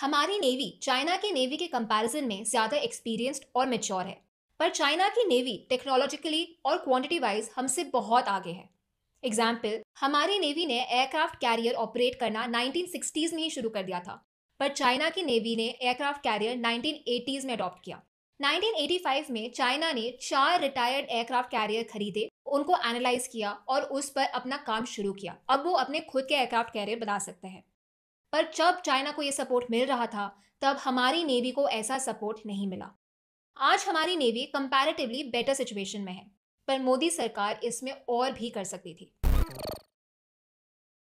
हमारी navy China की navy के कंपैरिजन में ज़्यादा एक्सपीरियंस्ड और मेच्योर है पर चाइना की नेवी टेक्नोलॉजिकली और क्वांटिटी वाइज हमसे बहुत आगे है एग्जाम्पल हमारी नेवी ने एयरक्राफ्ट कैरियर ऑपरेट करना नाइनटीन में ही शुरू कर दिया था पर चाइना की नेवी ने एयरक्राफ्ट कैरियर नाइनटीन में अडॉप्ट किया 1985 में चाइना ने चार रिटायर्ड एयरक्राफ्ट कैरियर खरीदे उनको एनालाइज किया और उस पर अपना काम शुरू किया अब वो अपने खुद के एयरक्राफ्ट कैरियर बना सकते हैं पर जब चाइना को यह सपोर्ट मिल रहा था तब हमारी नेवी को ऐसा सपोर्ट नहीं मिला आज हमारी नेवी कंपैरेटिवली बेटर सिचुएशन में है पर मोदी सरकार इसमें और भी कर सकती थी